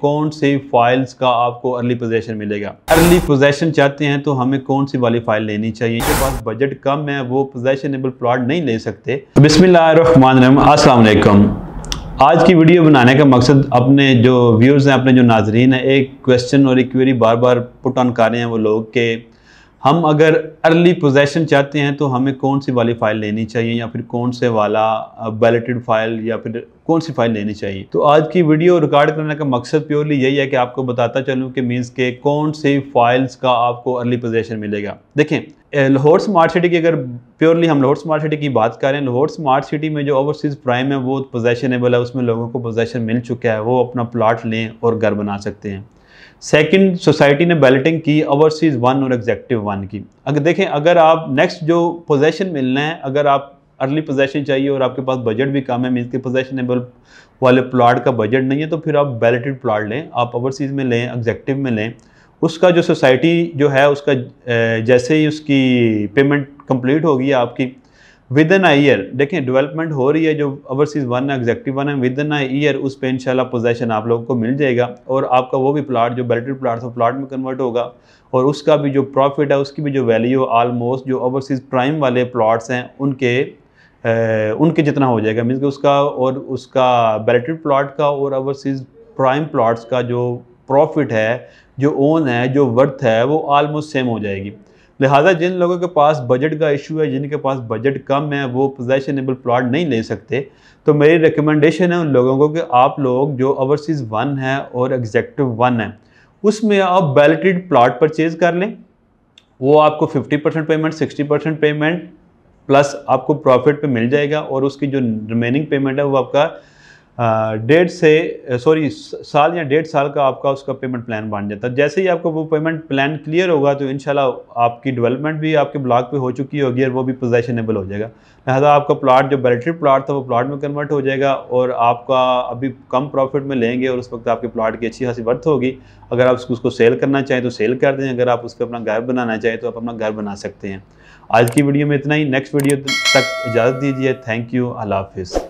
कौन सी फाइल्स का आपको अर्ली पोजेशन मिलेगा अर्ली पोजेशन चाहते हैं तो हमें कौन सी वाली फाइल लेनी चाहिए जिनके पास बजट कम है वो पोजेशनेबल प्लॉट नहीं ले सकते तो बिस्मिल्लाम आज की वीडियो बनाने का मकसद अपने जो व्यूर्स हैं अपने जो नाजरीन हैं एक क्वेश्चन और एक क्वेरी बार बार पुट ऑन कर रहे हैं वो लोग के हम अगर अर्ली पोजेसन चाहते हैं तो हमें कौन सी वाली फ़ाइल लेनी चाहिए या फिर कौन से वाला बैलेटेड फ़ाइल या फिर कौन सी फ़ाइल लेनी चाहिए तो आज की वीडियो रिकॉर्ड करने का मकसद प्योरली यही है कि आपको बताता चलूँ कि मीन्स के कौन सी फ़ाइल्स का आपको अर्ली पोजेशन मिलेगा देखें लाहौर स्मार्ट सिटी की अगर प्योरली हम लाहौर स्मार्ट सिटी की बात करें लाहौर स्मार्ट सिटी में जो ओवरसीज़ प्राइम है वो पोजेशनेबल है उसमें लोगों को पोजेशन मिल चुका है वो अपना प्लाट लें और घर बना सकते हैं सेकंड सोसाइटी ने बैलेटिंग की ओवरसीज वन और एग्जैक्टिव वन की अगर देखें अगर आप नेक्स्ट जो पोजेशन मिलना है अगर आप अर्ली पोजेशन चाहिए और आपके पास बजट भी कम है मीन के पोजेशनेबल वाले प्लाट का बजट नहीं है तो फिर आप बैलेटेड प्लाट लें आप ओवरसीज़ में लें एग्जेक्टिव में लें उसका जो सोसाइटी जो है उसका जैसे ही उसकी पेमेंट कंप्लीट होगी आपकी विद इन ईयर देखें डेवलपमेंट हो रही है जो ओवरसीज़ वन है एग्जैक्टिव वन है विद इन ईयर उस पर इनशाला पोजेशन आप लोगों को मिल जाएगा और आपका वो भी प्लाट जो बेल्टेड प्लाट था प्लाट में कन्वर्ट होगा और उसका भी जो प्रॉफिट है उसकी भी जो वैल्यू आलमोस्ट जो ओवरसीज़ प्राइम वाले प्लाट्स हैं उनके ए, उनके जितना हो जाएगा मीन्स कि उसका और उसका बेल्टेड प्लाट का और ओवरसीज़ प्राइम प्लाट्स का जो प्रॉफिट है जो ओन है जो वर्थ है वो आलमोस्ट सेम हो जाएगी लिहाजा जिन लोगों के पास बजट का इशू है जिनके पास बजट कम है वो पोजेशनेबल प्लाट नहीं ले सकते तो मेरी रिकमेंडेशन है उन लोगों को कि आप लोग जो ओवरसीज़ वन है और एग्जेक्टिव वन है उसमें आप बैलेटेड प्लाट परचेज़ कर लें वो आपको 50 percent payment 60 percent payment plus आपको प्रॉफिट पे मिल जाएगा और उसकी जो रिमेनिंग पेमेंट है वो आपका डेढ़ से सॉरी साल या डेढ़ साल का आपका उसका पेमेंट प्लान बन जाता है जैसे ही आपका वो पेमेंट प्लान क्लियर होगा तो इनशाला आपकी डेवलपमेंट भी आपके ब्लॉक पे हो चुकी होगी और वो भी पोजेशनेबल हो जाएगा लिहाजा आपका प्लाट जो बैटरी प्लाट था वो प्लाट में कन्वर्ट हो जाएगा और आपका अभी कम प्रॉफिट में लेंगे और उस वक्त आपके प्लाट की अच्छी खासी वर्थ होगी अगर आप उसको सेल करना चाहें तो सेल कर दें अगर आप उस पर अपना घर बनाना चाहें तो आप अपना घर बना सकते हैं आज की वीडियो में इतना ही नेक्स्ट वीडियो तक इजाज़त दीजिए थैंक यू अल्लाह हाफिज़